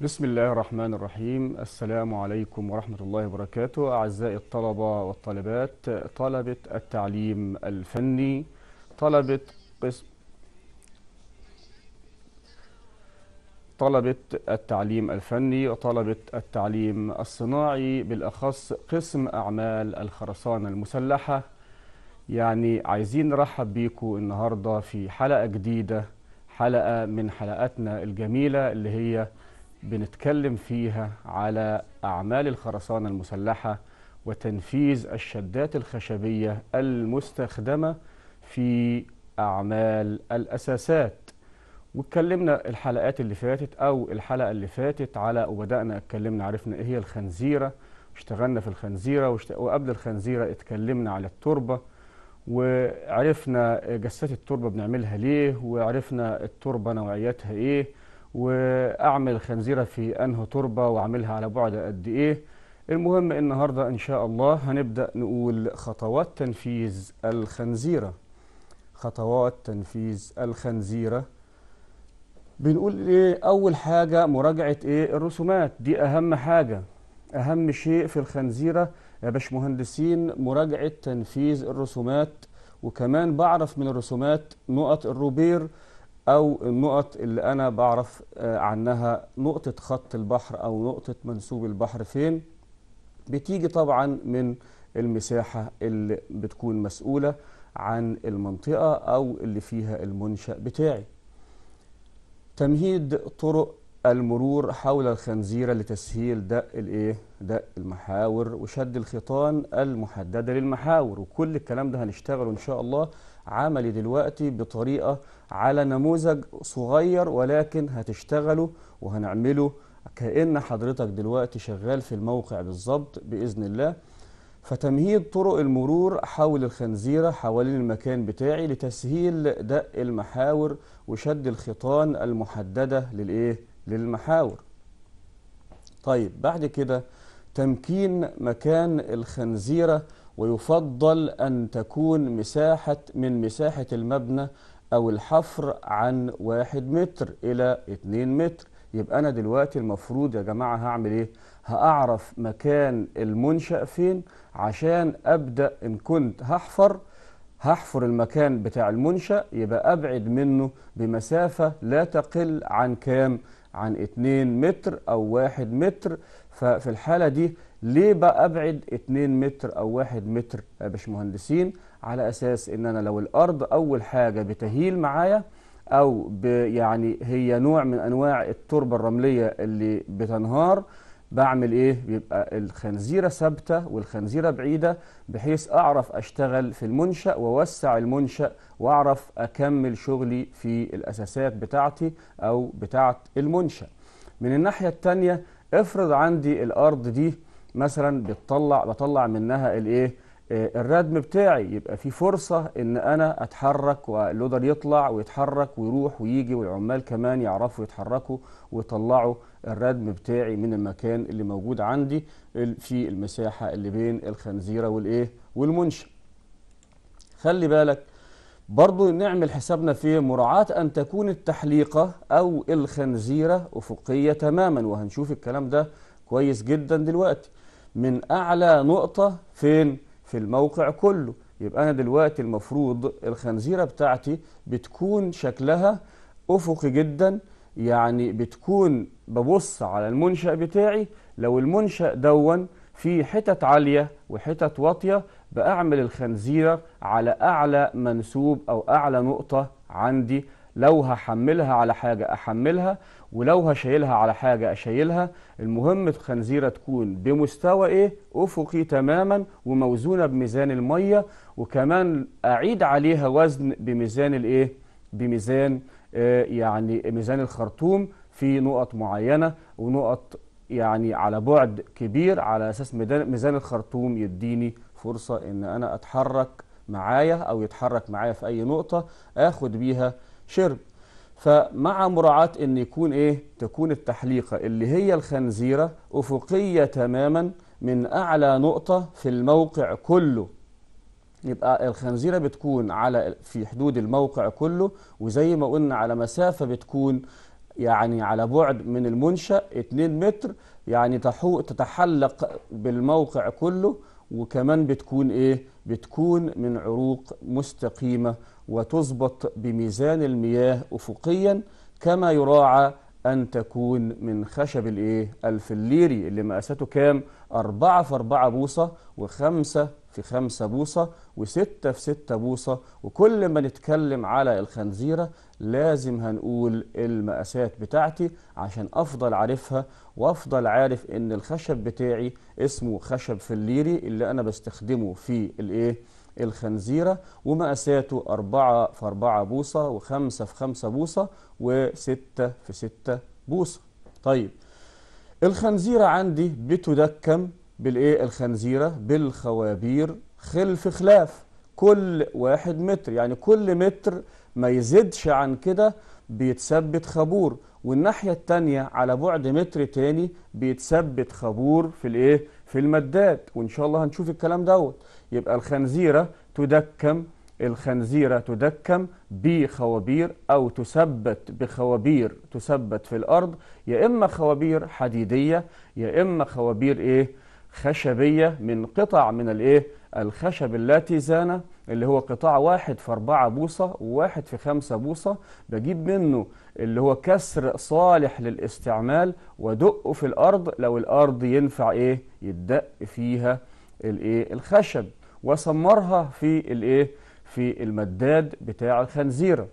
بسم الله الرحمن الرحيم السلام عليكم ورحمة الله وبركاته أعزائي الطلبة والطالبات طلبة التعليم الفني طلبة قسم طلبة التعليم الفني وطلبة التعليم الصناعي بالأخص قسم أعمال الخرسانة المسلحة يعني عايزين نرحب بيكم النهاردة في حلقة جديدة حلقة من حلقاتنا الجميلة اللي هي بنتكلم فيها على أعمال الخرسانة المسلحة وتنفيذ الشدات الخشبية المستخدمة في أعمال الأساسات واتكلمنا الحلقات اللي فاتت أو الحلقة اللي فاتت على وبدأنا اتكلمنا عرفنا إيه هي الخنزيرة اشتغلنا في الخنزيرة وقبل الخنزيرة اتكلمنا على التربة وعرفنا جسات التربة بنعملها ليه وعرفنا التربة نوعياتها إيه واعمل خنزيره في انه تربه واعملها على بعد قد ايه المهم النهارده ان شاء الله هنبدا نقول خطوات تنفيذ الخنزيره خطوات تنفيذ الخنزيره بنقول ايه اول حاجه مراجعه ايه الرسومات دي اهم حاجه اهم شيء في الخنزيره يا باشمهندسين مراجعه تنفيذ الرسومات وكمان بعرف من الرسومات نقط الروبير أو النقط اللي أنا بعرف آه، عنها نقطة خط البحر أو نقطة منسوب البحر فين بتيجي طبعا من المساحة اللي بتكون مسؤولة عن المنطقة أو اللي فيها المنشأ بتاعي تمهيد طرق المرور حول الخنزيرة لتسهيل دق الايه دق المحاور وشد الخيطان المحددة للمحاور وكل الكلام ده هنشتغله إن شاء الله عملي دلوقتي بطريقة على نموذج صغير ولكن هتشتغله وهنعمله كأن حضرتك دلوقتي شغال في الموقع بالظبط بإذن الله فتمهيد طرق المرور حول الخنزيرة حوالين المكان بتاعي لتسهيل دق المحاور وشد الخيطان المحددة للإيه؟ للمحاور طيب بعد كده تمكين مكان الخنزيرة ويفضل أن تكون مساحة من مساحة المبنى أو الحفر عن واحد متر إلى اتنين متر يبقى أنا دلوقتي المفروض يا جماعة هعمل إيه؟ هأعرف مكان المنشأ فين عشان أبدأ إن كنت هحفر هحفر المكان بتاع المنشأ يبقى أبعد منه بمسافة لا تقل عن كام؟ عن 2 متر أو 1 متر ففي الحالة دي ليه بقى ابعد 2 متر او 1 متر يا باشمهندسين على اساس ان انا لو الارض اول حاجه بتهيل معايا او يعني هي نوع من انواع التربه الرمليه اللي بتنهار بعمل ايه بيبقى الخنزيره ثابته والخنزيره بعيده بحيث اعرف اشتغل في المنشا واوسع المنشا واعرف اكمل شغلي في الاساسات بتاعتي او بتاعه المنشا من الناحيه الثانيه افرض عندي الارض دي مثلا بتطلع بطلع منها الايه آه، الردم بتاعي يبقى في فرصة ان انا اتحرك واللودر يطلع ويتحرك ويروح ويجي والعمال كمان يعرفوا يتحركوا ويطلعوا الردم بتاعي من المكان اللي موجود عندي في المساحة اللي بين الخنزيرة والايه والمنشأ خلي بالك برضو نعمل حسابنا في مراعاة أن تكون التحليقة أو الخنزيرة أفقية تماما وهنشوف الكلام ده كويس جدا دلوقتي من أعلى نقطة فين؟ في الموقع كله يبقى أنا دلوقتي المفروض الخنزيرة بتاعتي بتكون شكلها أفقي جدا يعني بتكون ببص على المنشأ بتاعي لو المنشأ دون في حتت عالية وحتت واطية بأعمل الخنزيرة على أعلى منسوب أو أعلى نقطة عندي لو هحملها على حاجة أحملها ولو هشيلها على حاجة أشيلها المهم الخنزيرة تكون بمستوى إيه أفقي تماما وموزونة بميزان المية وكمان أعيد عليها وزن بميزان الإيه بميزان آه يعني ميزان الخرطوم في نقط معينة ونقط يعني على بعد كبير على أساس ميزان الخرطوم يديني فرصة إن أنا أتحرك معايا أو يتحرك معايا في أي نقطة آخد بيها شرب فمع مراعاة ان يكون ايه تكون التحليقة اللي هي الخنزيرة افقية تماما من اعلى نقطة في الموقع كله يبقى الخنزيرة بتكون على في حدود الموقع كله وزي ما قلنا على مسافة بتكون يعني على بعد من المنشأ 2 متر يعني تتحلق بالموقع كله وكمان بتكون ايه بتكون من عروق مستقيمة وتظبط بميزان المياه أفقيا كما يراعى أن تكون من خشب الإيه؟ الفليري اللي مقاساته كام؟ 4 في 4 بوصة و5 في 5 بوصة و6 في 6 بوصة وكل ما نتكلم على الخنزيرة لازم هنقول المقاسات بتاعتي عشان أفضل عارفها وأفضل عارف إن الخشب بتاعي اسمه خشب فليري اللي أنا بستخدمه في الإيه؟ الخنزيرة ومقاساته 4 في 4 بوصة و5 في 5 بوصة و6 في 6 بوصة طيب الخنزيرة عندي بتدكم بالإيه الخنزيرة بالخوابير خلف خلاف كل واحد متر يعني كل متر ما يزيدش عن كده بيتثبت خابور والناحية التانية على بعد متر تاني بيتثبت خبور في الايه في المداد وان شاء الله هنشوف الكلام دوت يبقى الخنزيرة تدكم الخنزيرة تدكم بخوابير أو تثبت بخوابير تثبت في الأرض يا إما خوابير حديدية يا إما خوابير إيه خشبية من قطع من الإيه الخشب اللاتي زانه اللي هو قطاع واحد في 4 بوصة وواحد في 5 بوصة بجيب منه اللي هو كسر صالح للاستعمال وادقه في الأرض لو الأرض ينفع إيه يدق فيها الإيه الخشب وسمرها في الإيه في المداد بتاع الخنزيرة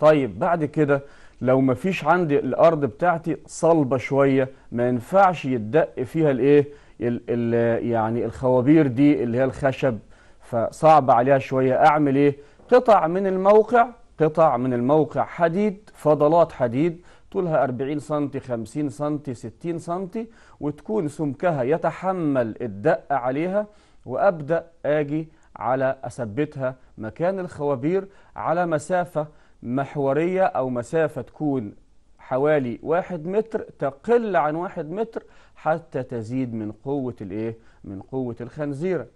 طيب بعد كده لو مفيش عندي الأرض بتاعتي صلبة شوية ما ينفعش يدق فيها الإيه ال ال يعني الخوابير دي اللي هي الخشب فصعب عليها شوية أعمل إيه قطع من الموقع قطع من الموقع حديد فضلات حديد طولها 40 سم 50 سم 60 سم وتكون سمكها يتحمل الدق عليها وأبدأ أجي على أثبتها مكان الخوابير على مسافة محورية أو مسافة تكون حوالي واحد متر تقل عن واحد متر حتى تزيد من قوة الإيه؟ من قوة الخنزيرة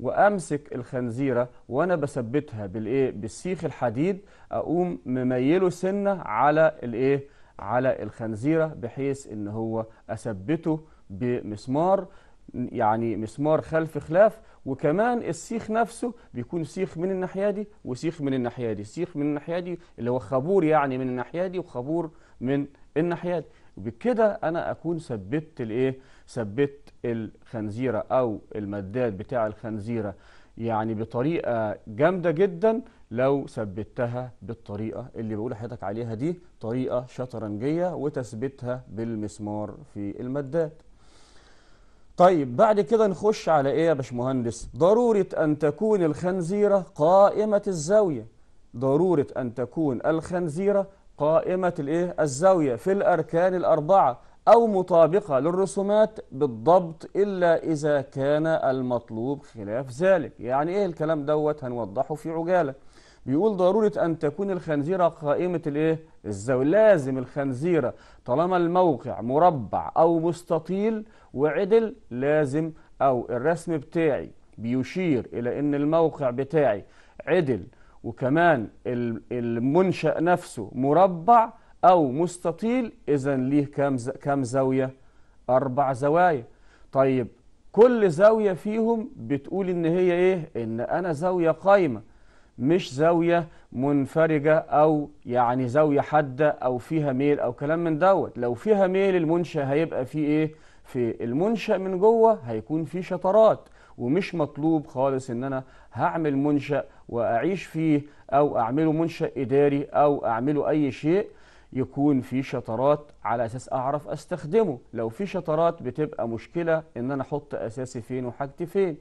وامسك الخنزيره وانا بثبتها بالايه بالسيخ الحديد اقوم مميله سنه على الايه على الخنزيره بحيث ان هو اثبته بمسمار يعني مسمار خلف خلاف وكمان السيخ نفسه بيكون سيخ من الناحيه دي وسيخ من الناحيه دي سيخ من الناحيه دي اللي هو خابور يعني من الناحيه دي وخابور من الناحيه دي وبكده انا اكون ثبتت الايه ثبتت الخنزيره او المداد بتاع الخنزيره يعني بطريقه جامده جدا لو ثبتها بالطريقه اللي بقول لحضرتك عليها دي طريقه شطرنجيه وتثبيتها بالمسمار في المداد طيب بعد كده نخش على ايه يا باشمهندس ضروره ان تكون الخنزيره قائمه الزاويه ضروره ان تكون الخنزيره قائمه الايه الزاويه في الاركان الاربعه أو مطابقة للرسومات بالضبط إلا إذا كان المطلوب خلاف ذلك يعني إيه الكلام دوت هنوضحه في عجالة بيقول ضرورة أن تكون الخنزيرة قائمة الإيه؟ الزاوية لازم الخنزيرة طالما الموقع مربع أو مستطيل وعدل لازم أو الرسم بتاعي بيشير إلى أن الموقع بتاعي عدل وكمان المنشأ نفسه مربع أو مستطيل إذا ليه كام كام زاوية أربع زوايا طيب كل زاوية فيهم بتقول إن هي إيه إن أنا زاوية قايمة مش زاوية منفرجة أو يعني زاوية حادة أو فيها ميل أو كلام من دوت لو فيها ميل المنشأ هيبقى فيه إيه في المنشأ من جوه هيكون فيه شطرات ومش مطلوب خالص ان انا هعمل منشأ واعيش فيه او اعمله منشأ اداري او اعمله اي شيء يكون في شطرات على اساس اعرف استخدمه لو في شطرات بتبقى مشكله ان انا احط اساسي فين وحاجتي فين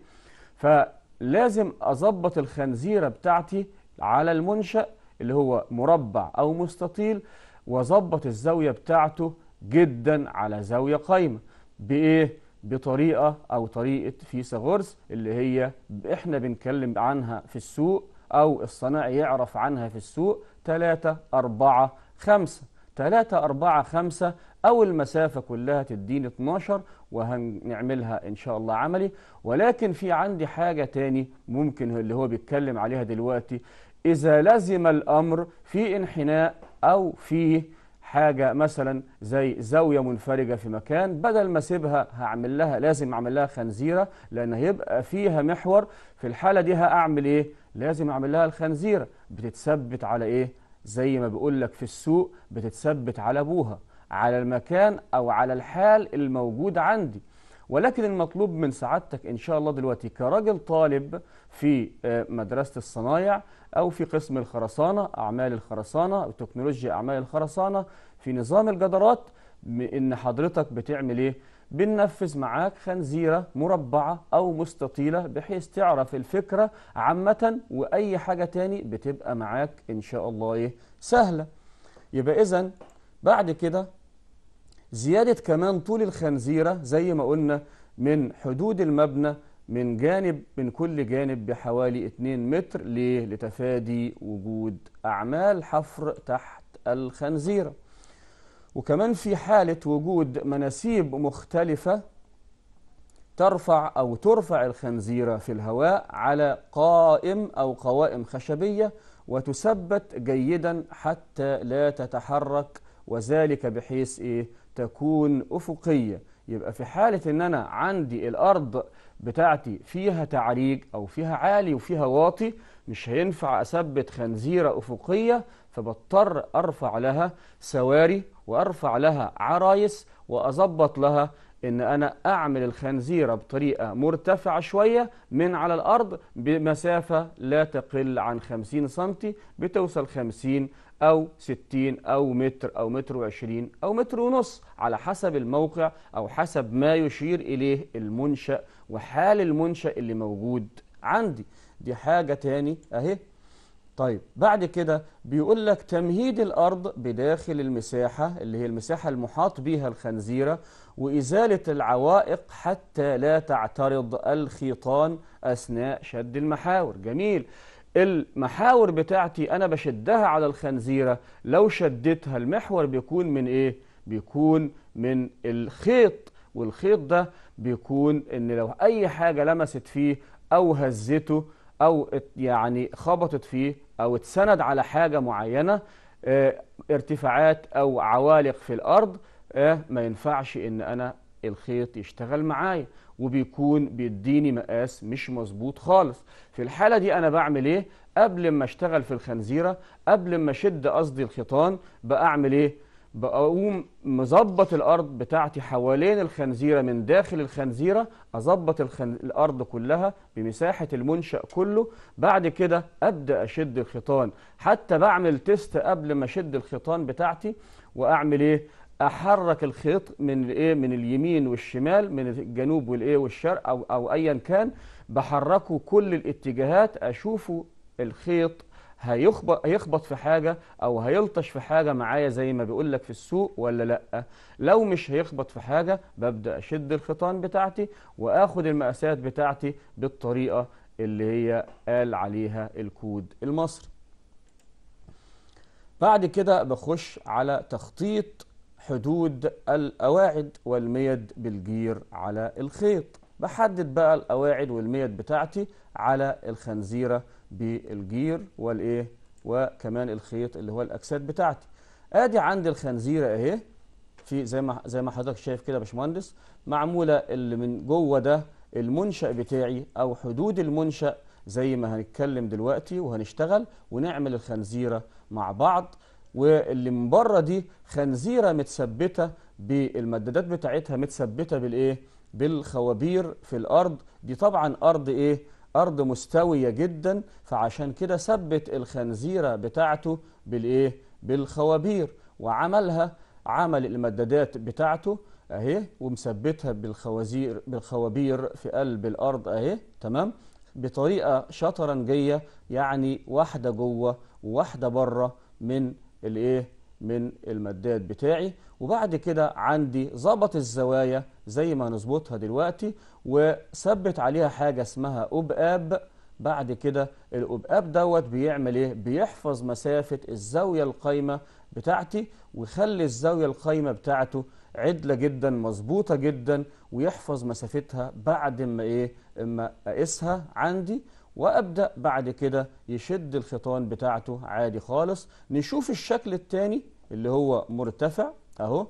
فلازم اظبط الخنزيره بتاعتي على المنشا اللي هو مربع او مستطيل واظبط الزاويه بتاعته جدا على زاويه قايمه بايه بطريقه او طريقه فيثاغورس اللي هي احنا بنتكلم عنها في السوق او الصناعي يعرف عنها في السوق 3 4 خمسة ثلاثة أربعة خمسة أو المسافة كلها تديني 12 وهنعملها إن شاء الله عملي ولكن في عندي حاجة تاني ممكن اللي هو بيتكلم عليها دلوقتي إذا لزم الأمر في انحناء أو في حاجة مثلا زي زاوية منفرجة في مكان بدل ما اسيبها هعمل لها لازم اعمل لها خنزيرة لأن هيبقى فيها محور في الحالة دي هعمل ايه؟ لازم اعمل لها الخنزيرة بتتثبت على ايه؟ زي ما بيقول لك في السوق بتتثبت على ابوها على المكان او على الحال الموجود عندي ولكن المطلوب من سعادتك ان شاء الله دلوقتي كراجل طالب في آه، مدرسه الصنايع او في قسم الخرسانه اعمال الخرسانه وتكنولوجيا اعمال الخرسانه في نظام الجدارات ان حضرتك بتعمل ايه بننفذ معاك خنزيرة مربعة أو مستطيلة بحيث تعرف الفكرة عامة وأي حاجة تاني بتبقى معاك إن شاء الله إيه سهلة يبقى إذا بعد كده زيادة كمان طول الخنزيرة زي ما قلنا من حدود المبنى من جانب من كل جانب بحوالي 2 متر ليه لتفادي وجود أعمال حفر تحت الخنزيره وكمان في حالة وجود مناسيب مختلفة ترفع أو ترفع الخنزير في الهواء على قائم أو قوائم خشبية وتثبت جيدا حتى لا تتحرك وذلك بحيث إيه تكون أفقية يبقى في حالة إن أنا عندي الأرض بتاعتي فيها تعريج أو فيها عالي وفيها واطي مش هينفع أثبت خنزيرة أفقية فبضطر أرفع لها سواري وأرفع لها عرايس وأظبط لها إن أنا أعمل الخنزيرة بطريقة مرتفعة شوية من على الأرض بمسافة لا تقل عن 50 سنتي بتوصل 50 أو 60 أو متر أو متر وعشرين أو متر ونص على حسب الموقع أو حسب ما يشير إليه المنشأ وحال المنشأ اللي موجود عندي دي حاجة تاني اهي طيب بعد كده بيقول لك تمهيد الأرض بداخل المساحة اللي هي المساحة المحاط بها الخنزيرة وإزالة العوائق حتى لا تعترض الخيطان أثناء شد المحاور جميل المحاور بتاعتي أنا بشدها على الخنزيرة لو شدتها المحور بيكون من إيه؟ بيكون من الخيط والخيط ده بيكون إن لو أي حاجة لمست فيه أو هزته او يعني خبطت فيه او اتسند على حاجه معينه آه، ارتفاعات او عوالق في الارض آه، ما ينفعش ان انا الخيط يشتغل معايا وبيكون بيديني مقاس مش مظبوط خالص في الحالة دي أنا بعمل إيه؟ قبل ما أشتغل في الخنزيرة قبل ما أشد قصدي الخيطان بقى أعمل إيه؟ بقوم مظبط الارض بتاعتي حوالين الخنزيره من داخل الخنزيره اظبط الخن... الارض كلها بمساحه المنشا كله بعد كده ابدا اشد الخيطان حتى بعمل تيست قبل ما اشد الخيطان بتاعتي واعمل ايه احرك الخيط من الايه من اليمين والشمال من الجنوب والايه والشرق او او ايا كان بحركه كل الاتجاهات اشوفه الخيط هيخبط هيخبط في حاجه او هيلطش في حاجه معايا زي ما بيقول لك في السوق ولا لا لو مش هيخبط في حاجه ببدا اشد الخيطان بتاعتي واخد المقاسات بتاعتي بالطريقه اللي هي قال عليها الكود المصري بعد كده بخش على تخطيط حدود القواعد والميد بالجير على الخيط بحدد بقى القواعد والميت بتاعتي على الخنزيرة بالجير والايه وكمان الخيط اللي هو الاجساد بتاعتي ادي عندي الخنزيرة اهي في زي ما زي ما حضرتك شايف كده يا باشمهندس معمولة اللي من جوه ده المنشأ بتاعي او حدود المنشأ زي ما هنتكلم دلوقتي وهنشتغل ونعمل الخنزيرة مع بعض واللي من بره دي خنزيرة متثبتة بالمدادات بتاعتها متثبتة بالايه؟ بالخوابير في الأرض دي طبعا أرض إيه؟ أرض مستوية جدا فعشان كده ثبت الخنزيرة بتاعته بالإيه؟ بالخوابير وعملها عمل المدادات بتاعته أهي ومثبتها بالخوازير بالخوابير في قلب الأرض أهي تمام؟ بطريقة شطرنجية يعني واحدة جوه وواحدة بره من الإيه؟ من المداد بتاعي وبعد كده عندي ظبط الزوايا زي ما نظبطها دلوقتي وثبت عليها حاجة اسمها أبقاب بعد كده الأبقاب دوت بيعمل إيه؟ بيحفظ مسافة الزاوية القايمة بتاعتي ويخلي الزاوية القايمة بتاعته عدلة جدا مظبوطة جدا ويحفظ مسافتها بعد ما إيه؟ اما أقيسها عندي وأبدأ بعد كده يشد الخيطان بتاعته عادي خالص نشوف الشكل الثاني اللي هو مرتفع أهو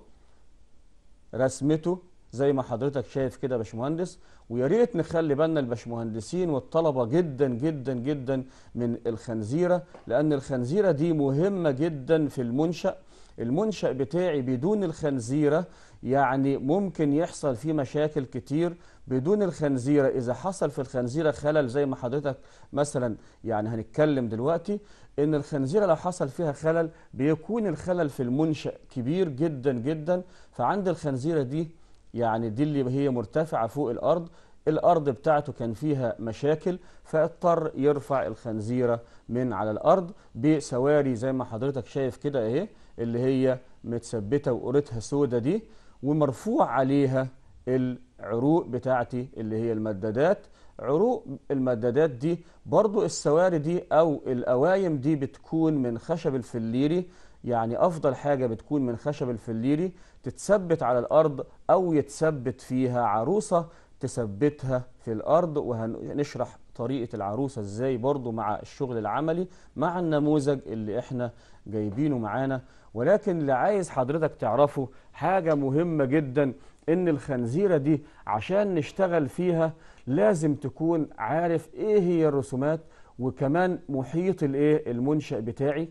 رسمته زي ما حضرتك شايف كده يا باشمهندس ويا ريت نخلي بالنا الباشمهندسين والطلبه جدا جدا جدا من الخنزيره لان الخنزيره دي مهمه جدا في المنشأ المنشأ بتاعي بدون الخنزيرة يعني ممكن يحصل فيه مشاكل كتير بدون الخنزيرة إذا حصل في الخنزيرة خلل زي ما حضرتك مثلا يعني هنتكلم دلوقتي إن الخنزيرة لو حصل فيها خلل بيكون الخلل في المنشأ كبير جدا جدا فعند الخنزيرة دي يعني دي اللي هي مرتفعة فوق الأرض الأرض بتاعته كان فيها مشاكل فاضطر يرفع الخنزيرة من على الأرض بسواري زي ما حضرتك شايف كده اهي اللي هي متثبتة وقورتها سودة دي ومرفوع عليها العروق بتاعتي اللي هي المدادات عروق المدادات دي برضو السواري دي أو القوايم دي بتكون من خشب الفليري يعني أفضل حاجة بتكون من خشب الفليري تتثبت على الأرض أو يتثبت فيها عروسة تثبتها في الأرض وهنشرح طريقة العروسة إزاي برضو مع الشغل العملي مع النموذج اللي إحنا جايبينه معانا ولكن اللي عايز حضرتك تعرفه حاجة مهمة جدا إن الخنزيرة دي عشان نشتغل فيها لازم تكون عارف إيه هي الرسومات وكمان محيط الإيه المنشأ بتاعي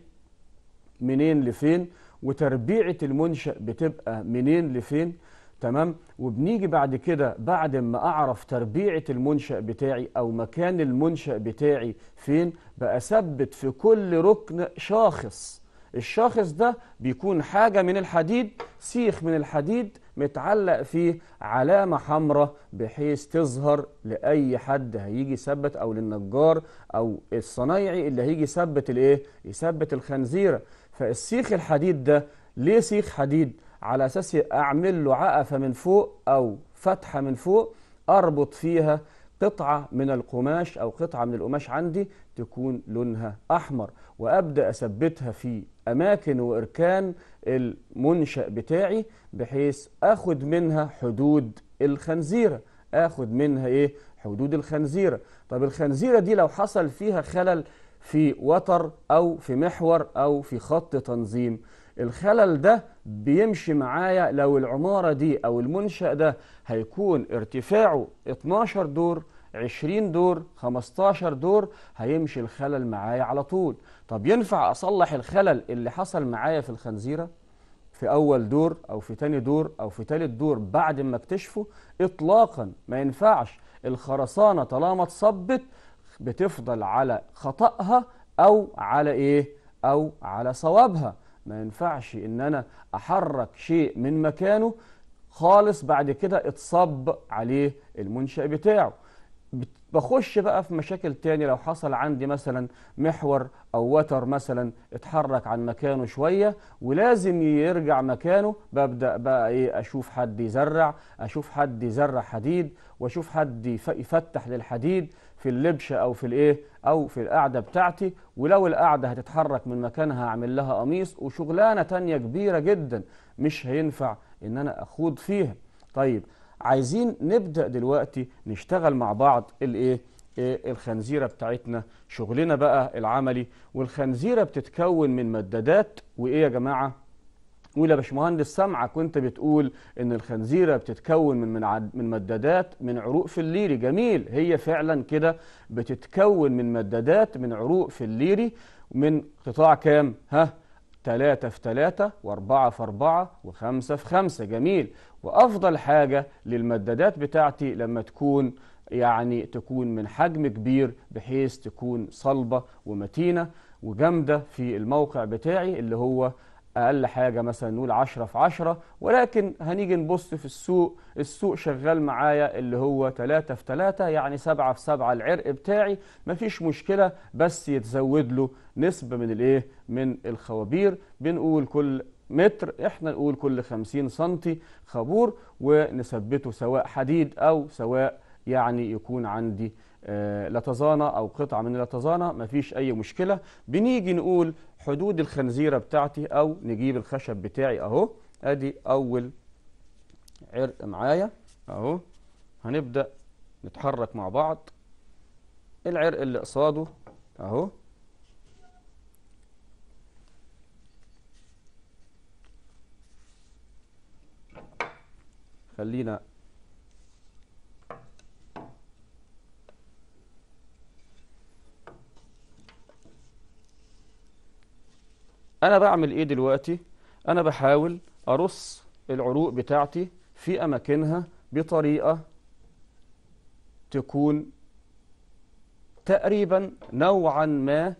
منين لفين وتربيعه المنشا بتبقى منين لفين تمام وبنيجي بعد كده بعد ما اعرف تربيعه المنشا بتاعي او مكان المنشا بتاعي فين باثبت في كل ركن شاخص الشاخص ده بيكون حاجه من الحديد سيخ من الحديد متعلق فيه علامة حمراء بحيث تظهر لأي حد هيجي يثبت أو للنجار أو الصنايعي اللي هيجي يثبت الإيه؟ يثبت الخنزيرة فالسيخ الحديد ده ليه سيخ حديد على أساس أعمل له عقفة من فوق أو فتحة من فوق أربط فيها قطعة من القماش أو قطعة من القماش عندي تكون لونها أحمر وأبدأ أثبتها في أماكن وإركان المنشأ بتاعي بحيث أخد منها حدود الخنزيرة أخد منها إيه؟ حدود الخنزيرة طب الخنزيرة دي لو حصل فيها خلل في وتر أو في محور أو في خط تنظيم الخلل ده بيمشي معايا لو العمارة دي أو المنشأ ده هيكون ارتفاعه 12 دور 20 دور 15 دور هيمشي الخلل معايا على طول طب ينفع أصلح الخلل اللي حصل معايا في الخنزيرة في أول دور أو في تاني دور أو في تالت دور بعد ما اكتشفه إطلاقا ما ينفعش الخرسانة طالما اتصبت بتفضل على خطأها أو على إيه؟ أو على صوابها ما ينفعش إن أنا أحرك شيء من مكانه خالص بعد كده اتصب عليه المنشأ بتاعه بخش بقى في مشاكل تاني لو حصل عندي مثلا محور أو وتر مثلا اتحرك عن مكانه شوية ولازم يرجع مكانه ببدأ بقى إيه أشوف حد يزرع أشوف حد يزرع حديد وأشوف حد يفتح للحديد في اللبشة أو في الإيه أو في القعدة بتاعتي ولو القعدة هتتحرك من مكانها أعمل لها قميص وشغلانة تانية كبيرة جدا مش هينفع إن أنا أخوض فيها طيب عايزين نبدأ دلوقتي نشتغل مع بعض الايه إيه؟ الخنزيرة بتاعتنا شغلنا بقى العملي والخنزيرة بتتكون من مدادات وايه يا جماعة ولا باشمهندس سامعك وانت بتقول ان الخنزيره بتتكون من من, من مدادات من عروق في الليري جميل هي فعلا كده بتتكون من مدادات من عروق في الليري من قطاع كام ها 3 في 3 و4 في 4 و5 في 5 جميل وأفضل حاجة للمدادات بتاعتي لما تكون يعني تكون من حجم كبير بحيث تكون صلبة ومتينة وجامدة في الموقع بتاعي اللي هو اقل حاجه مثلا نقول 10 في 10 ولكن هنيجي نبص في السوق السوق شغال معايا اللي هو 3 في 3 يعني 7 في 7 العرق بتاعي مفيش مشكله بس يتزود له نسبه من الايه من الخوابير بنقول كل متر احنا نقول كل 50 سم خابور ونثبته سواء حديد او سواء يعني يكون عندي آه، لتزانة أو قطعة من اللتزانه مفيش أي مشكلة بنيجي نقول حدود الخنزيرة بتاعتي أو نجيب الخشب بتاعي أهو أدي أول عرق معايا أهو هنبدأ نتحرك مع بعض العرق اللي قصاده أهو خلينا أنا بعمل إيه دلوقتي؟ أنا بحاول أرص العروق بتاعتي في أماكنها بطريقة تكون تقريبا نوعا ما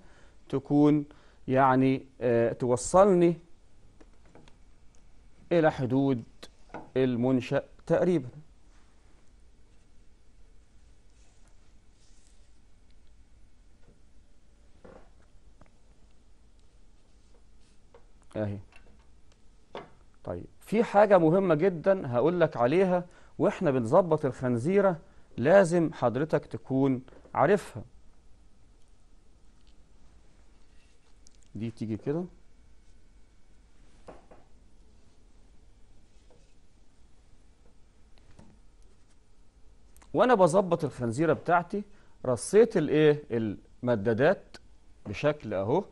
تكون يعني آه، توصلني إلى حدود المنشأ تقريبا اهي طيب في حاجة مهمة جدا هقول لك عليها واحنا بنظبط الخنزيرة لازم حضرتك تكون عارفها دي تيجي كده وانا بظبط الخنزيرة بتاعتي رصيت الايه المدادات بشكل اهو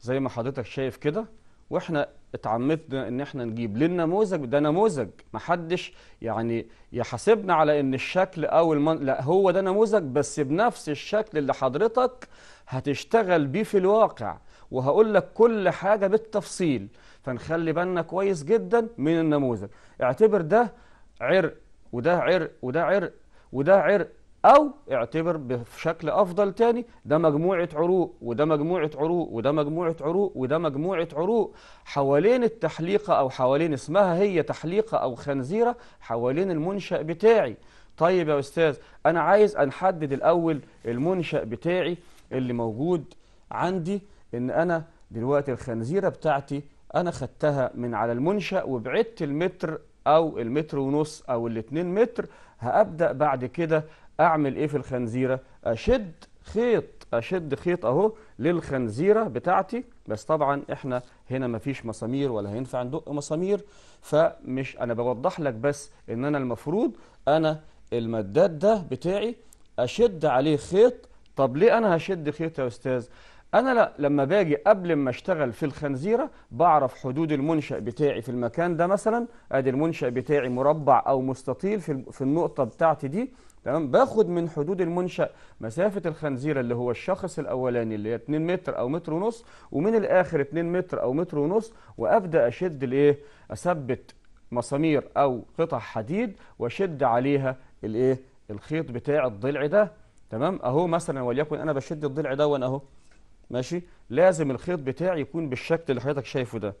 زي ما حضرتك شايف كده واحنا اتعمدنا ان احنا نجيب للنموذج ده نموذج محدش يعني يحاسبنا على ان الشكل او المن... لا هو ده نموذج بس بنفس الشكل اللي حضرتك هتشتغل بيه في الواقع وهقول لك كل حاجه بالتفصيل فنخلي بالنا كويس جدا من النموذج اعتبر ده عرق وده عرق وده عرق وده عرق أو اعتبر بشكل أفضل تاني ده مجموعة عروق وده مجموعة عروق وده مجموعة عروق وده مجموعة عروق حوالين التحليقة أو حوالين اسمها هي تحليقة أو خنزيرة حوالين المنشأ بتاعي طيب يا أستاذ أنا عايز أنحدد الأول المنشأ بتاعي اللي موجود عندي إن أنا دلوقتي الخنزيرة بتاعتي أنا خدتها من على المنشأ وبعدت المتر أو المتر ونص أو الاتنين متر هأبدأ بعد كده اعمل ايه في الخنزيره اشد خيط اشد خيط اهو للخنزيره بتاعتي بس طبعا احنا هنا مفيش مسامير ولا هينفع ندق مسامير فمش انا بوضح لك بس ان انا المفروض انا المداد ده بتاعي اشد عليه خيط طب ليه انا هشد خيط يا استاذ انا لا لما باجي قبل ما اشتغل في الخنزيره بعرف حدود المنشا بتاعي في المكان ده مثلا ادي المنشا بتاعي مربع او مستطيل في في النقطه بتاعتي دي تمام باخد من حدود المنشا مسافه الخنزيره اللي هو الشخص الاولاني اللي هي 2 متر او متر ونص ومن الاخر 2 متر او متر ونص وابدا اشد الايه اثبت مسامير او قطع حديد واشد عليها الايه الخيط بتاع الضلع ده تمام اهو مثلا وليكن انا بشد الضلع ده وانا اهو ماشي لازم الخيط بتاعي يكون بالشكل اللي حضرتك شايفه ده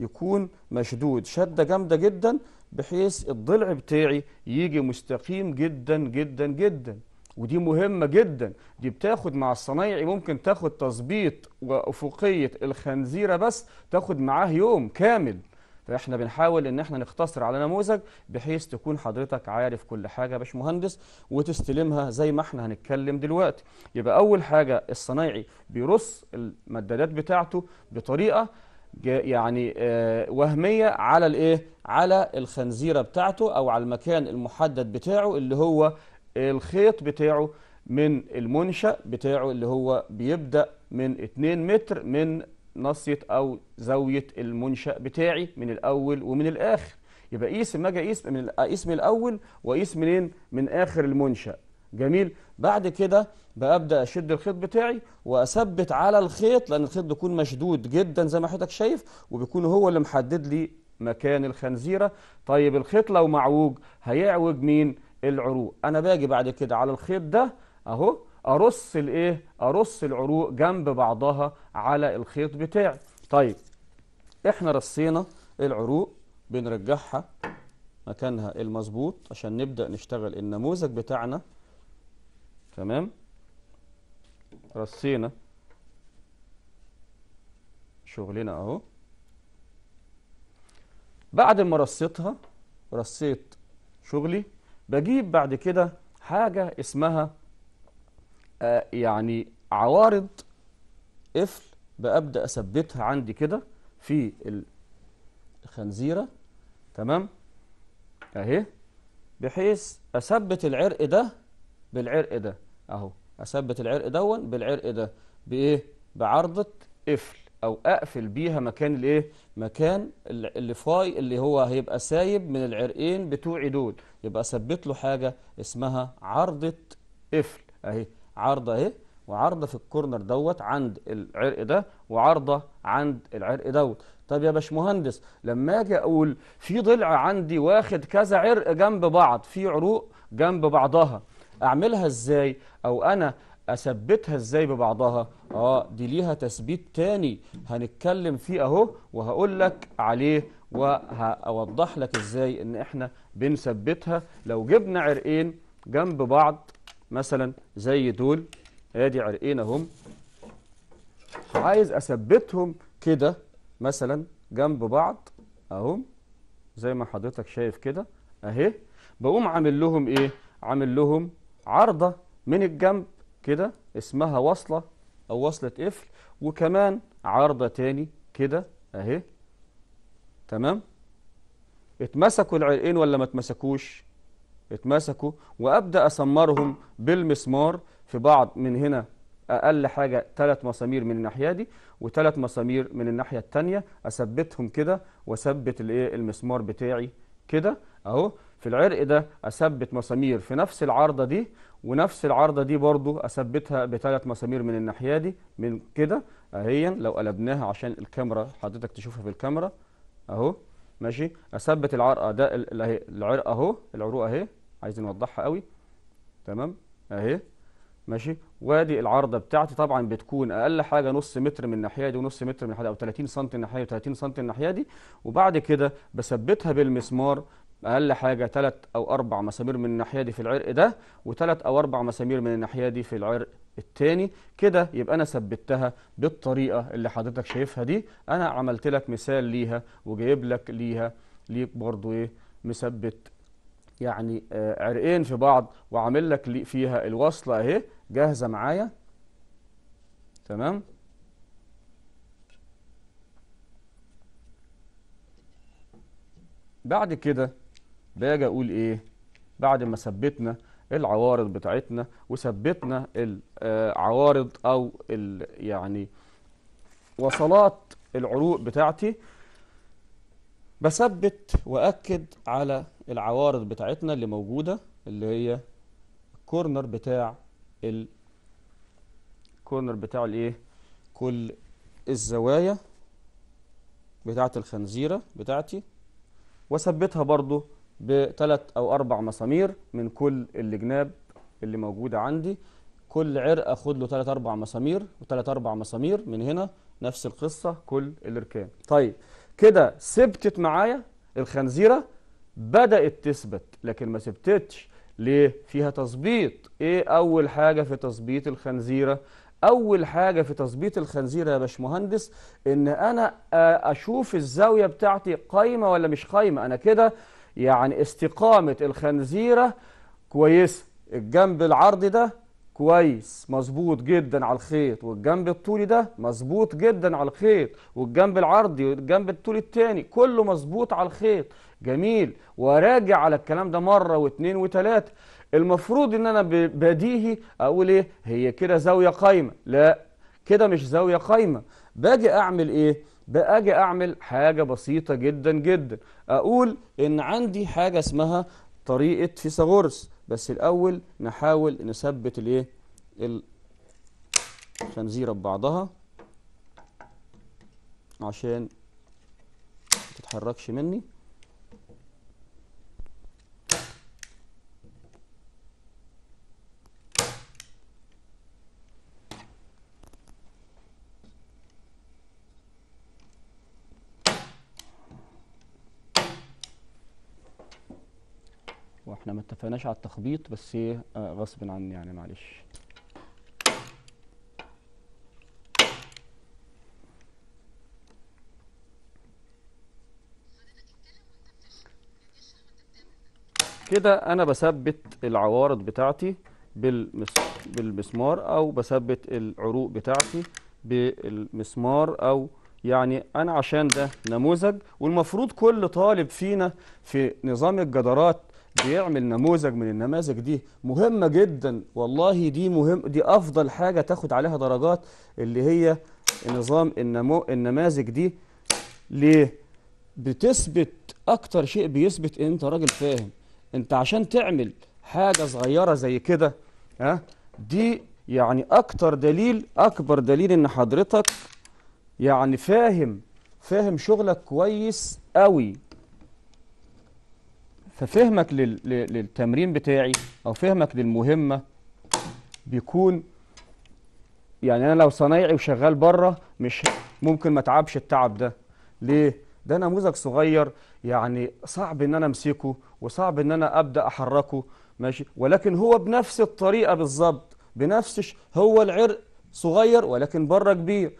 يكون مشدود شدة جامدة جدا بحيث الضلع بتاعي يجي مستقيم جدا جدا جدا ودي مهمة جدا دي بتاخد مع الصنايعي ممكن تاخد تظبيط وأفقية الخنزيرة بس تاخد معاه يوم كامل فاحنا بنحاول ان احنا نختصر على نموذج بحيث تكون حضرتك عارف كل حاجه يا باشمهندس وتستلمها زي ما احنا هنتكلم دلوقتي يبقى اول حاجه الصنايعي بيرص المدادات بتاعته بطريقه يعني آه، وهمية على الايه على الخنزيرة بتاعته او على المكان المحدد بتاعه اللي هو الخيط بتاعه من المنشأ بتاعه اللي هو بيبدأ من 2 متر من نصية او زاوية المنشأ بتاعي من الاول ومن الاخر يبقى قيس ما اجي اقيس من الاول واقيس منين من اخر المنشأ جميل بعد كده ببدا اشد الخيط بتاعي واثبت على الخيط لان الخيط بيكون مشدود جدا زي ما حضرتك شايف وبيكون هو اللي محدد لي مكان الخنزيره طيب الخيط لو معوج هيعوج مين العروق انا باجي بعد كده على الخيط ده اهو ارص الايه ارص العروق جنب بعضها على الخيط بتاعي طيب احنا رصينا العروق بنرجعها مكانها المظبوط عشان نبدا نشتغل النموذج بتاعنا تمام رصينا شغلنا اهو بعد ما رصيتها رصيت شغلي بجيب بعد كده حاجة اسمها آه يعني عوارض قفل بأبدأ أثبتها عندي كده في الخنزيرة تمام أهي بحيث أثبت العرق ده بالعرق ده اهو اثبت العرق دون بالعرق ده بايه بعرضه قفل او اقفل بيها مكان الايه مكان اللي فاي اللي هو هيبقى سايب من العرقين بتوعي دول يبقى اثبت له حاجه اسمها عرضه قفل اهي عرضه اهي وعرضه في الكورنر دوت عند العرق ده وعرضه عند العرق دوت طب يا باشمهندس لما اجي اقول في ضلع عندي واخد كذا عرق جنب بعض في عروق جنب بعضها اعملها ازاي او انا اثبتها ازاي ببعضها اه دي ليها تثبيت تاني هنتكلم فيه اهو وهقول لك عليه وهوضح لك ازاي ان احنا بنثبتها لو جبنا عرقين جنب بعض مثلا زي دول ادي عرقين اهم عايز اثبتهم كده مثلا جنب بعض اهم زي ما حضرتك شايف كده اهي بقوم عامل لهم ايه عامل لهم عارضة من الجنب كده اسمها وصلة أو وصلة قفل وكمان عارضة تاني كده أهي تمام اتمسكوا العرقين ولا ما اتمسكوش اتمسكوا وأبدأ أسمرهم بالمسمار في بعض من هنا أقل حاجة ثلاث مسامير من الناحية دي وثلاث مسامير من الناحية التانية أثبتهم كده وأثبت المسمار بتاعي كده أهو في العرق ده اثبت مسامير في نفس العارضه دي ونفس العارضه دي برضو اثبتها بثلاث مسامير من الناحيه دي من كده اهيا لو قلبناها عشان الكاميرا حضرتك تشوفها في الكاميرا اهو ماشي اثبت العرقه ده العرق اهو العروق اهي عايز نوضحها قوي تمام اهي ماشي وادي العارضه بتاعتي طبعا بتكون اقل حاجه نص متر من الناحيه دي ونص متر من الناحيه او 30 سم الناحيه و30 سم الناحيه دي وبعد كده بثبتها بالمسمار اقل حاجه ثلاث او اربع مسامير من الناحيه دي في العرق ده وثلاث او اربع مسامير من الناحيه دي في العرق الثاني كده يبقى انا ثبتها بالطريقه اللي حضرتك شايفها دي انا عملت لك مثال ليها وجايب لك ليها ليك برضو ايه مثبت يعني آه عرقين في بعض وعامل لك فيها الوصله اهي جاهزه معايا تمام بعد كده باجي اقول ايه بعد ما ثبتنا العوارض بتاعتنا وثبتنا العوارض آه، او يعني وصلات العروق بتاعتي بثبت واكد على العوارض بتاعتنا اللي موجوده اللي هي الكورنر بتاع الكورنر بتاع الايه كل الزوايا بتاعه الخنزيره بتاعتي وثبتها برضو بثلاث أو أربع مسامير من كل الجناب اللي موجودة عندي كل عرق أخد له ثلاث أربع مسامير وثلاث أربع مسامير من هنا نفس القصة كل الإركان طيب كده ثبتت معايا الخنزيرة بدأت تثبت لكن ما ثبتتش ليه؟ فيها تظبيط إيه أول حاجة في تظبيط الخنزيرة؟ أول حاجة في تظبيط الخنزيرة يا باشمهندس إن أنا أشوف الزاوية بتاعتي قايمة ولا مش قايمة أنا كده يعني استقامة الخنزيرة كويسة الجنب العرضي ده كويس مظبوط جدا على الخيط والجنب الطولي ده مظبوط جدا على الخيط والجنب العرضي والجنب الطولي التاني كله مظبوط على الخيط جميل وراجع على الكلام ده مرة واثنين وثلاثة المفروض ان انا بديهي اقول ايه هي كده زاوية قايمة لا كده مش زاوية قايمة باجي اعمل ايه باجي أعمل حاجة بسيطة جدا جدا أقول إن عندي حاجة اسمها طريقة فيثاغورس بس الأول نحاول نثبت الإيه الخنزيرة ببعضها عشان تتحركش مني اتفقناش على التخبيط بس ايه آه، غصب عني يعني معلش كده انا بثبت العوارض بتاعتي بالمس... بالمسمار او بثبت العروق بتاعتي بالمسمار او يعني انا عشان ده نموذج والمفروض كل طالب فينا في نظام الجدارات بيعمل نموذج من النماذج دي مهمة جدا والله دي مهم دي أفضل حاجة تاخد عليها درجات اللي هي نظام النمو النماذج دي ليه؟ بتثبت أكتر شيء بيثبت ان أنت راجل فاهم أنت عشان تعمل حاجة صغيرة زي كده ها دي يعني أكتر دليل أكبر دليل إن حضرتك يعني فاهم فاهم شغلك كويس قوي ففهمك للتمرين بتاعي او فهمك للمهمه بيكون يعني انا لو صنايعي وشغال بره مش ممكن ما اتعبش التعب ده ليه ده نموذج صغير يعني صعب ان انا امسكه وصعب ان انا ابدا احركه ماشي ولكن هو بنفس الطريقه بالظبط بنفس هو العرق صغير ولكن بره كبير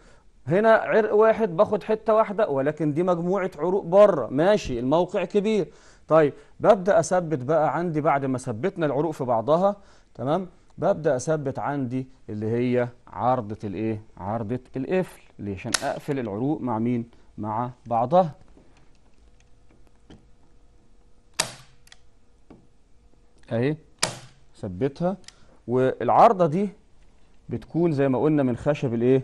هنا عرق واحد باخد حته واحده ولكن دي مجموعه عروق بره ماشي الموقع كبير طيب ببدأ أثبت بقى عندي بعد ما ثبتنا العروق في بعضها تمام ببدأ أثبت عندي اللي هي عرضة الإيه؟ عرضة القفل ليه؟ عشان أقفل العروق مع مين؟ مع بعضها أهي ثبتها والعرضة دي بتكون زي ما قلنا من خشب الإيه؟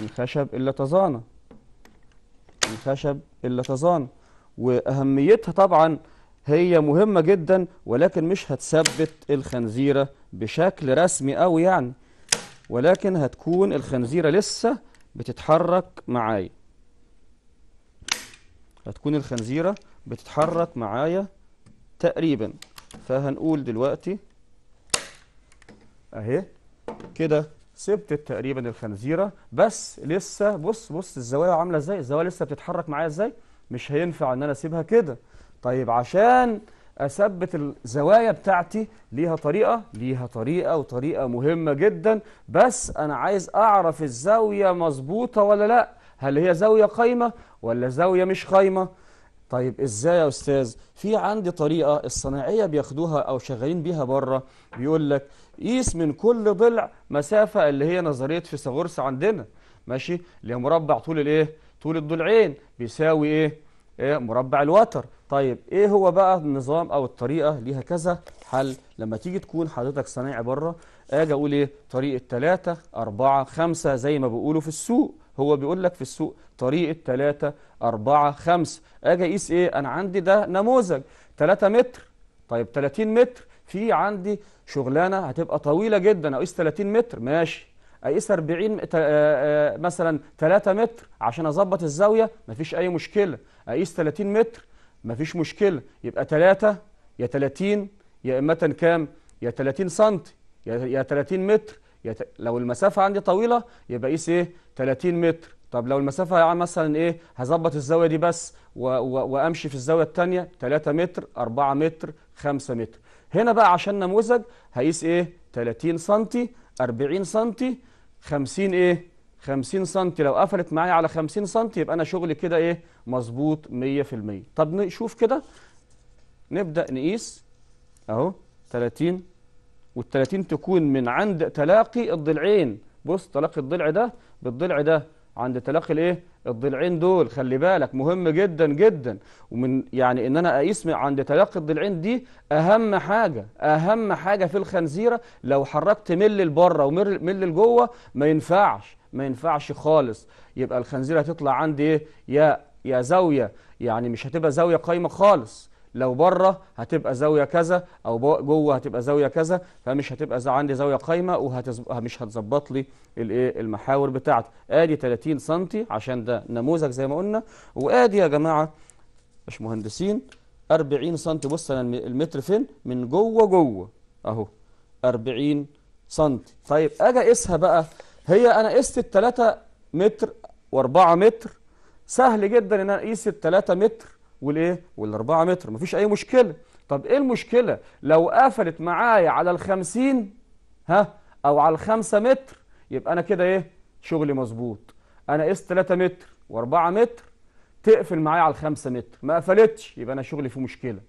من خشب اللتزانة من خشب اللتزانة وأهميتها طبعاً هي مهمة جدا ولكن مش هتثبت الخنزيرة بشكل رسمي أو يعني ولكن هتكون الخنزيرة لسه بتتحرك معايا هتكون الخنزيرة بتتحرك معايا تقريبا فهنقول دلوقتي اهي كده سبت تقريبا الخنزيرة بس لسه بص بص الزوايا عاملة ازاي الزوايا لسه بتتحرك معايا ازاي مش هينفع ان انا اسيبها كده طيب عشان أثبت الزوايا بتاعتي ليها طريقة ليها طريقة وطريقة مهمة جدا بس أنا عايز أعرف الزاوية مظبوطة ولا لأ هل هي زاوية قايمة ولا زاوية مش قايمة طيب ازاي يا استاذ في عندي طريقه الصناعيه بياخدوها او شغالين بيها بره بيقول لك قيس من كل ضلع مسافه اللي هي نظريه فيثاغورس عندنا ماشي اللي هي مربع طول الايه طول الضلعين بيساوي ايه إيه، مربع الوتر طيب ايه هو بقى النظام او الطريقه ليها كذا حل لما تيجي تكون حضرتك صنايعي بره اجي اقول ايه طريقه 3 4 5 زي ما بيقولوا في السوق هو بيقول لك في السوق طريقه 3 4 5 اجي اقيس ايه انا عندي ده نموذج 3 متر طيب 30 متر في عندي شغلانه هتبقى طويله جدا اقيس 30 متر ماشي اقيس 40 آه، آه، آه، مثلا 3 متر عشان اظبط الزاويه مفيش اي مشكله اقيس 30 متر مفيش مشكله يبقى 3 يا 30 يا اما كام يا 30 سم يا 30 متر يا ت... لو المسافه عندي طويله يبقى اقيس ايه 30 متر طب لو المسافة يعني مثلا إيه هظبط الزاوية دي بس و و وأمشي في الزاوية الثانيه 3 متر 4 متر 5 متر هنا بقى عشان نموذج هقيس إيه 30 سم 40 سم 50 ايه 50 سم لو قفلت معايا على 50 سم يبقى انا شغلي كده ايه مظبوط 100% طب نشوف كده نبدا نقيس اهو 30 وال 30 تكون من عند تلاقي الضلعين بص تلاقي الضلع ده بالضلع ده عند تلاقي الايه الضلعين دول خلي بالك مهم جدا جدا ومن يعني ان انا اقيس عند تلاقي الضلعين دي اهم حاجه اهم حاجه في الخنزيره لو حركت مل لبره ومل لجوه ما ينفعش ما ينفعش خالص يبقى الخنزيره هتطلع عندي ايه يا يا زاويه يعني مش هتبقى زاويه قايمه خالص لو بره هتبقى زاويه كذا او جوه هتبقى زاويه كذا فمش هتبقى عندي زاويه قايمه ومش هتظبط لي الايه المحاور بتاعتي ادي 30 سم عشان ده نموذج زي ما قلنا وادي يا جماعه باشمهندسين 40 سم بص انا المتر فين من جوه جوه اهو 40 سم طيب اجي اقيسها بقى هي انا قست ال 3 متر و4 متر سهل جدا ان انا اقيس ال 3 متر والايه والاربعة متر مفيش اي مشكلة طب ايه المشكلة لو قفلت معايا على الخمسين ها او على الخمسة متر يبقى انا كده ايه شغلي مظبوط انا قست 3 متر و4 متر تقفل معايا على الخمسة متر ما قفلتش يبقى انا شغلي فيه مشكلة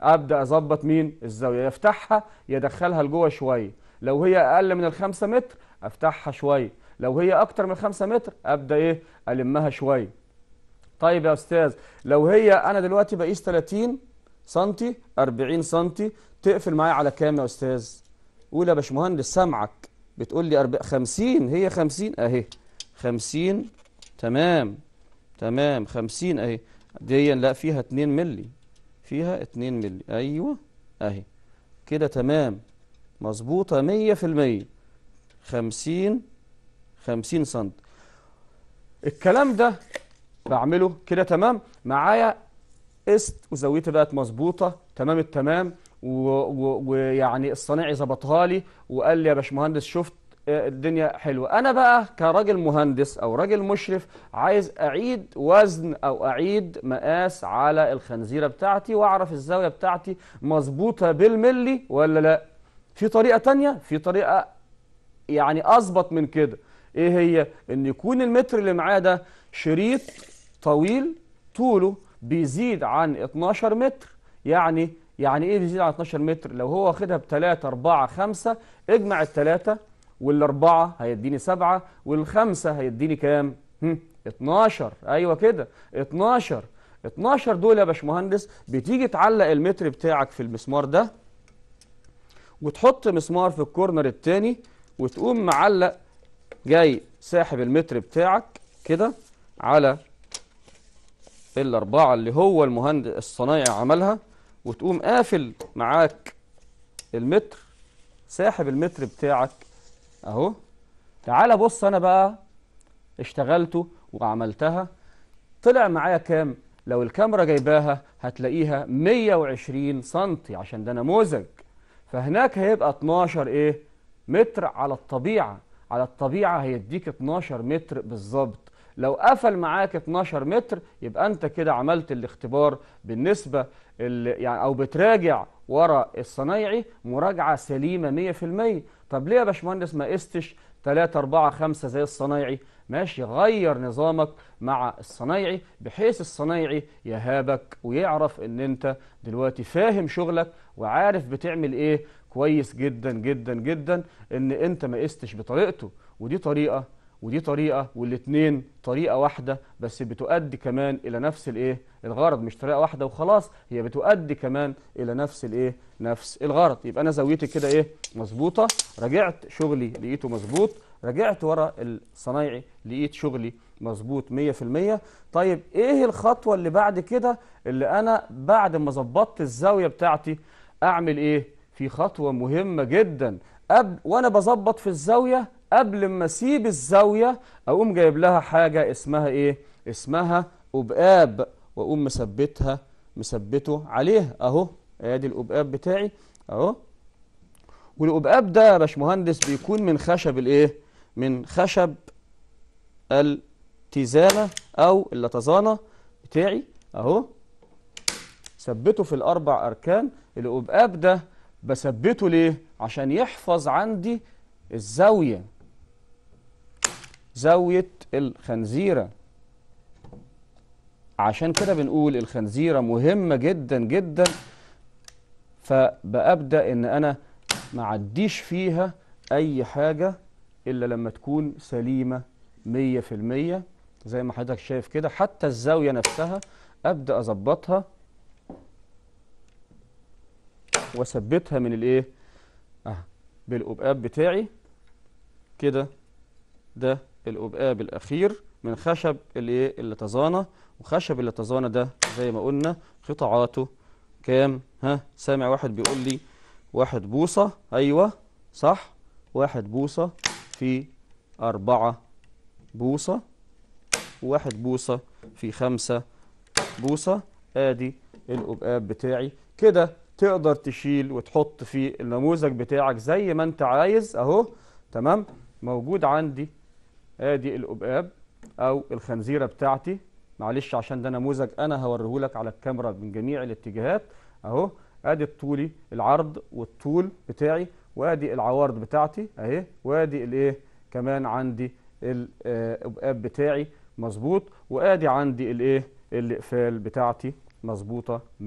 ابدا اظبط مين الزاوية يفتحها يدخلها لجوه شوية لو هي اقل من الخمسة متر افتحها شوية لو هي اكتر من 5 متر ابدا ايه المها شويه طيب يا أستاذ لو هي أنا دلوقتي بقيس 30 سم 40 سم تقفل معايا على كام يا أستاذ قول يا باشمهندس سامعك بتقول لي 40 50 هي 50 أهي 50 تمام تمام 50 أهي دي لا فيها 2 مللي فيها 2 مللي أيوه أهي كده تمام مظبوطة 100% 50 50 سم الكلام ده بعمله كده تمام معايا قسط وزاويتي بقت مظبوطه تمام التمام ويعني الصنيعي ظبطها لي وقال لي يا باشمهندس شفت آه، الدنيا حلوه انا بقى كراجل مهندس او راجل مشرف عايز اعيد وزن او اعيد مقاس على الخنزيره بتاعتي واعرف الزاويه بتاعتي مظبوطه بالملي ولا لا في طريقه تانية في طريقه يعني اظبط من كده ايه هي ان يكون المتر اللي معايا ده شريط طويل طوله بيزيد عن 12 متر يعني يعني ايه بيزيد عن 12 متر لو هو واخدها ب 3 4 5 اجمع الثلاثه والاربعه هيديني 7 والخمسه هيديني كام 12 ايوه كده 12 12 دول يا باشمهندس بتيجي تعلق المتر بتاعك في المسمار ده وتحط مسمار في الكورنر الثاني وتقوم معلق جاي ساحب المتر بتاعك كده على الأربعة اللي هو المهندس الصنايعي عملها وتقوم قافل معاك المتر ساحب المتر بتاعك أهو تعال بص أنا بقى اشتغلته وعملتها طلع معايا كام لو الكاميرا جايباها هتلاقيها 120 سنتي عشان ده نموذج فهناك هيبقى 12 ايه متر على الطبيعة على الطبيعة هيديك 12 متر بالظبط لو قفل معاك 12 متر يبقى انت كده عملت الاختبار بالنسبه اللي يعني او بتراجع ورا الصنايعي مراجعه سليمه 100% طب ليه يا باشمهندس ما قستش 3 4 5 زي الصنايعي ماشي غير نظامك مع الصنايعي بحيث الصنايعي يهابك ويعرف ان انت دلوقتي فاهم شغلك وعارف بتعمل ايه كويس جدا جدا جدا ان انت ما قستش بطريقته ودي طريقه ودي طريقة والاتنين طريقة واحدة بس بتؤدي كمان إلى نفس الإيه الغرض مش طريقة واحدة وخلاص هي بتؤدي كمان إلى نفس الإيه نفس الغرض يبقى أنا زاويتي كده إيه مظبوطة رجعت شغلي لقيته مظبوط رجعت ورا الصنايعي لقيت شغلي مظبوط 100% طيب إيه الخطوة اللي بعد كده اللي أنا بعد ما ظبطت الزاوية بتاعتي أعمل إيه في خطوة مهمة جدا أب وأنا بظبط في الزاوية قبل ما اسيب الزاوية اقوم جايب لها حاجة اسمها ايه اسمها ابقاب واقوم مثبتها مثبته عليها اهو ادي الابقاب بتاعي اهو والابقاب ده يا باشمهندس بيكون من خشب الايه من خشب التزانة او اللتزانة بتاعي اهو ثبته في الاربع اركان الابقاب ده بثبته ليه عشان يحفظ عندي الزاوية زاوية الخنزيرة عشان كده بنقول الخنزيرة مهمة جدا جدا فبأبدأ ان انا معديش فيها اي حاجة الا لما تكون سليمة مية في المية زي ما حضرتك شايف كده حتى الزاوية نفسها ابدأ اظبطها واثبتها من الايه اه بالقبقاب بتاعي كده ده القبقاب الأخير من خشب اللي اللتزانة وخشب اللتزانة ده زي ما قلنا قطعاته كام ها سامع واحد بيقول لي واحد بوصة أيوة صح واحد بوصة في أربعة بوصة واحد بوصة في خمسة بوصة آدي القبقاب بتاعي كده تقدر تشيل وتحط في النموذج بتاعك زي ما انت عايز اهو تمام موجود عندي ادي القبقاب او الخنزيره بتاعتي معلش عشان ده نموذج انا هوريهولك على الكاميرا من جميع الاتجاهات اهو ادي الطولي العرض والطول بتاعي وادي العوارض بتاعتي اهي وادي الايه كمان عندي القبقاب بتاعي مظبوط وادي عندي الايه الاقفال بتاعتي مظبوطه 100%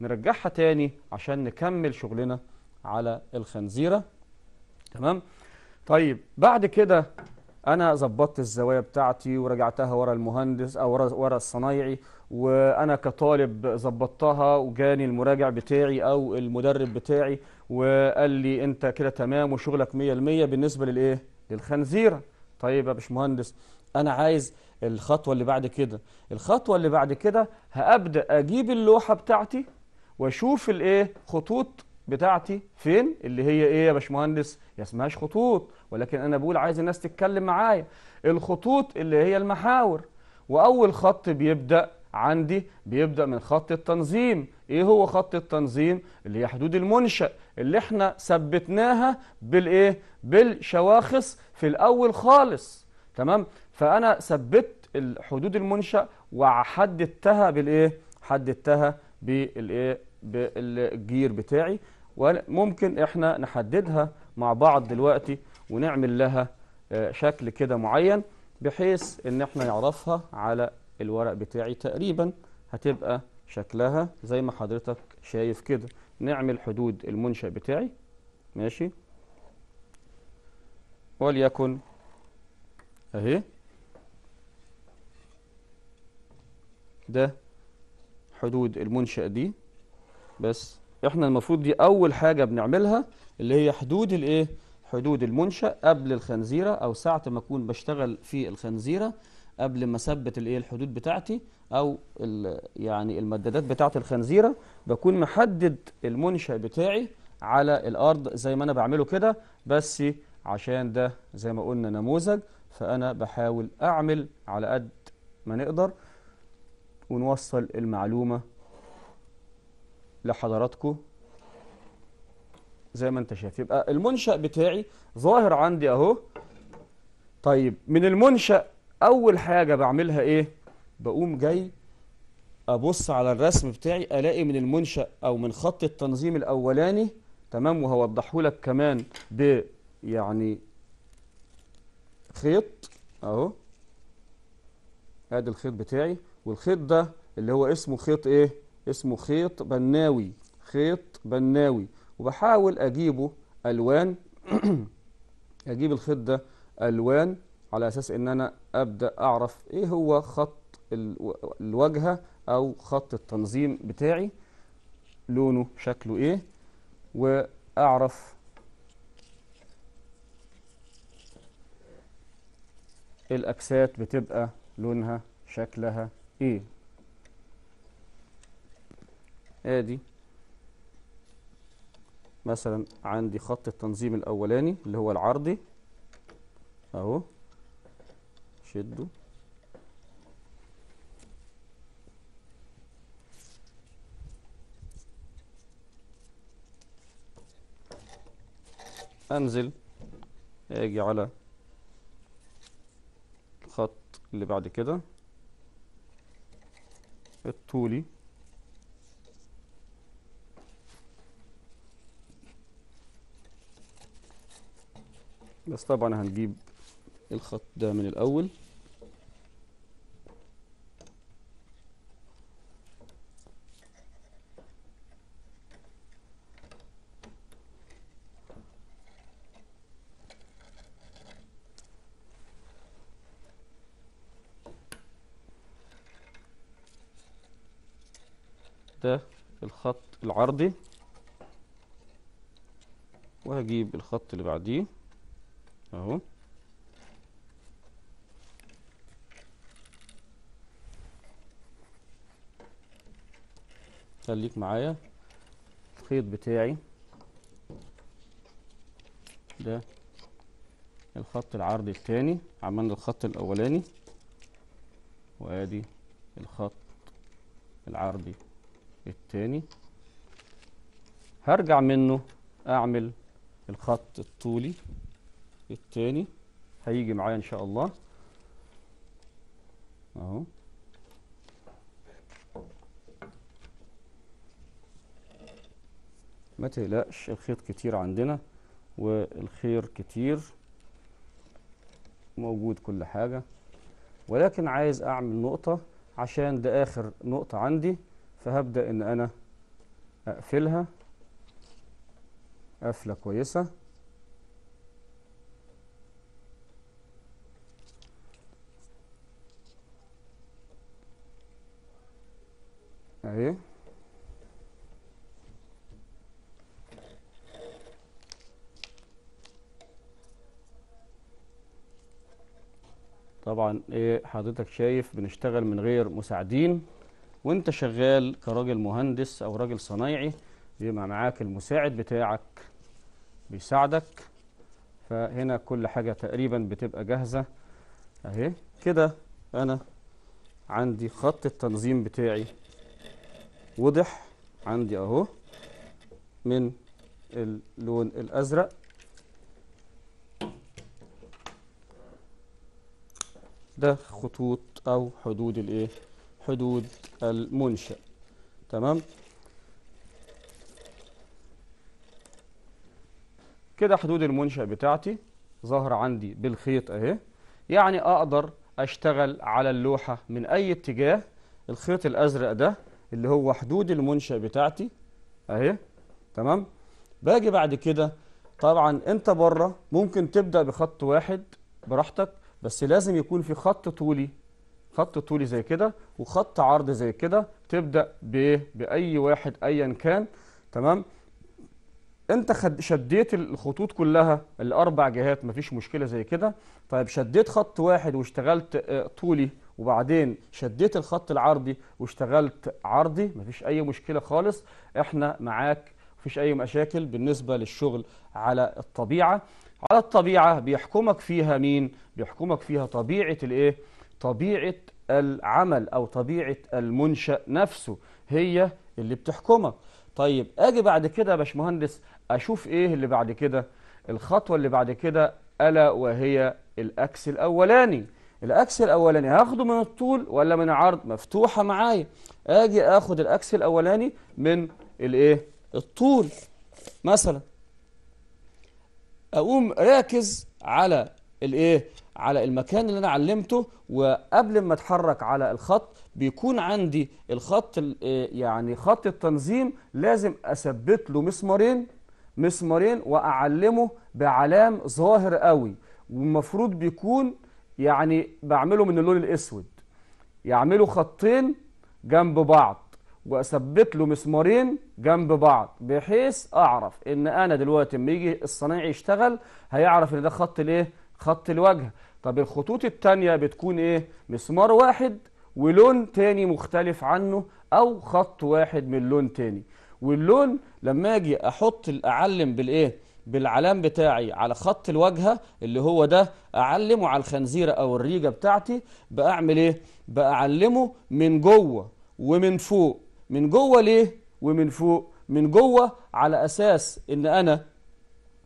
نرجعها تاني عشان نكمل شغلنا على الخنزيره تمام طيب بعد كده انا ظبطت الزوايا بتاعتي ورجعتها ورا المهندس او ورا, الصنايعي وانا كطالب ظبطتها وجاني المراجع بتاعي او المدرب بتاعي وقال لي انت كده تمام وشغلك 100% بالنسبه للايه للخنزيره طيب يا باشمهندس انا عايز الخطوه اللي بعد كده الخطوه اللي بعد كده هابدا اجيب اللوحه بتاعتي واشوف الايه خطوط بتاعتي فين اللي هي ايه يا باشمهندس يا اسمهاش خطوط ولكن انا بقول عايز الناس تتكلم معايا الخطوط اللي هي المحاور واول خط بيبدا عندي بيبدا من خط التنظيم ايه هو خط التنظيم اللي هي حدود المنشا اللي احنا ثبتناها بالايه بالشواخص في الاول خالص تمام فانا ثبت حدود المنشا وحددتها بالايه حددتها بالايه بالجير بتاعي وممكن احنا نحددها مع بعض دلوقتي ونعمل لها آه، شكل كده معين بحيث ان احنا نعرفها على الورق بتاعي تقريبا هتبقى شكلها زي ما حضرتك شايف كده نعمل حدود المنشأ بتاعي ماشي وليكن اهي ده حدود المنشأ دي بس احنا المفروض دي اول حاجة بنعملها اللي هي حدود الايه حدود المنشأ قبل الخنزيرة أو ساعة ما أكون بشتغل في الخنزيرة قبل ما أثبت الإيه الحدود بتاعتي أو يعني المدادات بتاعة الخنزيرة بكون محدد المنشأ بتاعي على الأرض زي ما أنا بعمله كده بس عشان ده زي ما قلنا نموذج فأنا بحاول أعمل على قد ما نقدر ونوصل المعلومة لحضراتكم زي ما انت شايف يبقى المنشأ بتاعي ظاهر عندي اهو طيب من المنشأ اول حاجة بعملها ايه بقوم جاي ابص على الرسم بتاعي الاقي من المنشأ او من خط التنظيم الاولاني تمام وهوضحه لك كمان ب يعني خيط اهو ادي الخيط بتاعي والخيط ده اللي هو اسمه خيط ايه اسمه خيط بناوي خيط بناوي وبحاول أجيبه ألوان أجيب الخط ده ألوان على أساس إن أنا أبدأ أعرف إيه هو خط الواجهة أو خط التنظيم بتاعي لونه شكله إيه وأعرف الأكسات بتبقى لونها شكلها إيه ادي مثلا عندي خط التنظيم الأولاني اللي هو العرضي أهو شده أنزل أجي على الخط اللي بعد كده الطولي بس طبعا هنجيب الخط ده من الأول ده الخط العرضي وهجيب الخط اللي بعديه اهو خليك معايا الخيط بتاعي ده الخط العرضي الثاني عملنا الخط الاولاني وادي الخط العرضي الثاني هرجع منه اعمل الخط الطولي الثاني هيجي معايا ان شاء الله اهو ما تقلقش الخيط كتير عندنا والخير كتير موجود كل حاجة ولكن عايز اعمل نقطة عشان ده اخر نقطة عندي فهبدأ ان انا اقفلها قفلة كويسة اهي طبعا ايه حضرتك شايف بنشتغل من غير مساعدين وانت شغال كراجل مهندس او راجل صنايعي بيبقى معاك المساعد بتاعك بيساعدك فهنا كل حاجة تقريبا بتبقى جاهزة اهي كده انا عندي خط التنظيم بتاعي وضح عندي اهو من اللون الازرق ده خطوط او حدود الايه حدود المنشأ تمام كده حدود المنشأ بتاعتي ظهر عندي بالخيط اهي يعني اقدر اشتغل على اللوحة من اي اتجاه الخيط الازرق ده اللي هو حدود المنشأ بتاعتي اهي تمام باجي بعد كده طبعا انت بره ممكن تبدأ بخط واحد براحتك بس لازم يكون في خط طولي خط طولي زي كده وخط عرض زي كده تبدأ بايه بأي واحد أيا كان تمام انت خد شديت الخطوط كلها الاربع جهات مفيش مشكله زي كده طيب شديت خط واحد واشتغلت آه، طولي وبعدين شديت الخط العرضي واشتغلت عرضي مفيش اي مشكله خالص احنا معاك مفيش اي مشاكل بالنسبه للشغل على الطبيعه على الطبيعه بيحكمك فيها مين بيحكمك فيها طبيعه الايه طبيعه العمل او طبيعه المنشا نفسه هي اللي بتحكمك طيب اجي بعد كده يا باشمهندس اشوف ايه اللي بعد كده الخطوه اللي بعد كده الا وهي الاكس الاولاني الاكس الاولاني هاخده من الطول ولا من العرض مفتوحه معايا اجي اخد الاكس الاولاني من الايه الطول مثلا اقوم راكز على الايه على المكان اللي انا علمته وقبل ما اتحرك على الخط بيكون عندي الخط إيه؟ يعني خط التنظيم لازم اثبت له مسمارين مسمارين واعلمه بعلام ظاهر قوي والمفروض بيكون يعني بعمله من اللون الاسود يعملوا خطين جنب بعض واثبت له مسمارين جنب بعض بحيث اعرف ان انا دلوقتي لما يجي الصنايعي يشتغل هيعرف ان ده خط الايه خط الواجهه طب الخطوط التانية بتكون ايه مسمار واحد ولون تاني مختلف عنه او خط واحد من لون تاني واللون لما اجي احط اعلم بالايه بالعلام بتاعي على خط الواجهة اللي هو ده أعلمه على الخنزيرة أو الريجة بتاعتي بأعمل إيه؟ بأعلمه من جوه ومن فوق من جوه ليه؟ ومن فوق من جوه على أساس إن أنا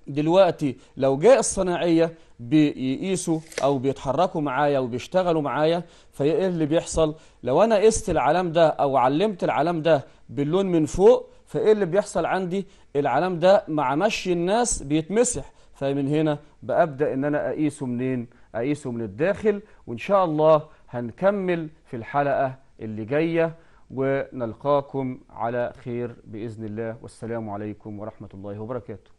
دلوقتي لو جاء الصناعية بيقيسوا أو بيتحركوا معايا وبيشتغلوا معايا فإيه اللي بيحصل؟ لو أنا قست العلام ده أو علمت العلام ده باللون من فوق فإيه اللي بيحصل عندي العلام ده مع مشي الناس بيتمسح فمن هنا بأبدأ إن أنا أقيسه منين أقيسه من الداخل وإن شاء الله هنكمل في الحلقة اللي جاية ونلقاكم على خير بإذن الله والسلام عليكم ورحمة الله وبركاته